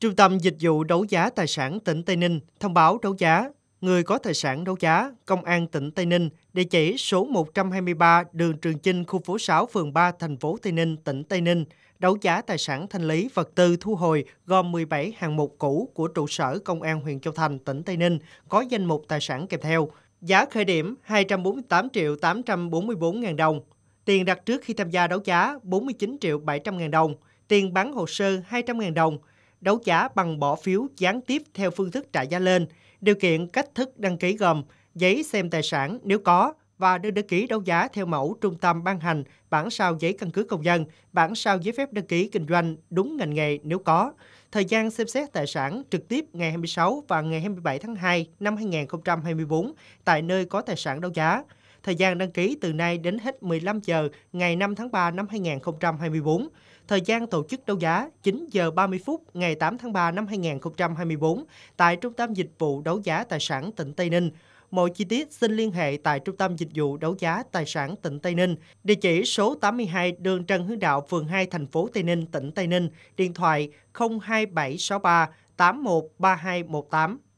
Trung tâm Dịch vụ Đấu giá Tài sản tỉnh Tây Ninh thông báo đấu giá người có tài sản đấu giá, Công an tỉnh Tây Ninh, địa chỉ số 123 đường Trường Chinh, khu phố 6, phường 3, thành phố Tây Ninh, tỉnh Tây Ninh, đấu giá tài sản thanh lý vật tư thu hồi gồm 17 hàng mục cũ của trụ sở Công an huyện Châu Thành, tỉnh Tây Ninh, có danh mục tài sản kèm theo. Giá khởi điểm 248 triệu 844 ngàn đồng. Tiền đặt trước khi tham gia đấu giá 49 triệu 700 ngàn đồng. Tiền bán hồ sơ 200 ngàn đồng đấu giá bằng bỏ phiếu gián tiếp theo phương thức trả giá lên. Điều kiện cách thức đăng ký gồm giấy xem tài sản nếu có và đưa đăng ký đấu giá theo mẫu trung tâm ban hành bản sao giấy căn cứ công dân, bản sao giấy phép đăng ký kinh doanh đúng ngành nghề nếu có. Thời gian xem xét tài sản trực tiếp ngày 26 và ngày 27 tháng 2 năm 2024 tại nơi có tài sản đấu giá. Thời gian đăng ký từ nay đến hết 15 giờ ngày 5 tháng 3 năm 2024. Thời gian tổ chức đấu giá 9 giờ 30 phút ngày 8 tháng 3 năm 2024 tại Trung tâm Dịch vụ Đấu giá Tài sản tỉnh Tây Ninh. Mọi chi tiết xin liên hệ tại Trung tâm Dịch vụ Đấu giá Tài sản tỉnh Tây Ninh, địa chỉ số 82 đường Trần Hưng Đạo, phường 2, thành phố Tây Ninh, tỉnh Tây Ninh, điện thoại 02763 813218.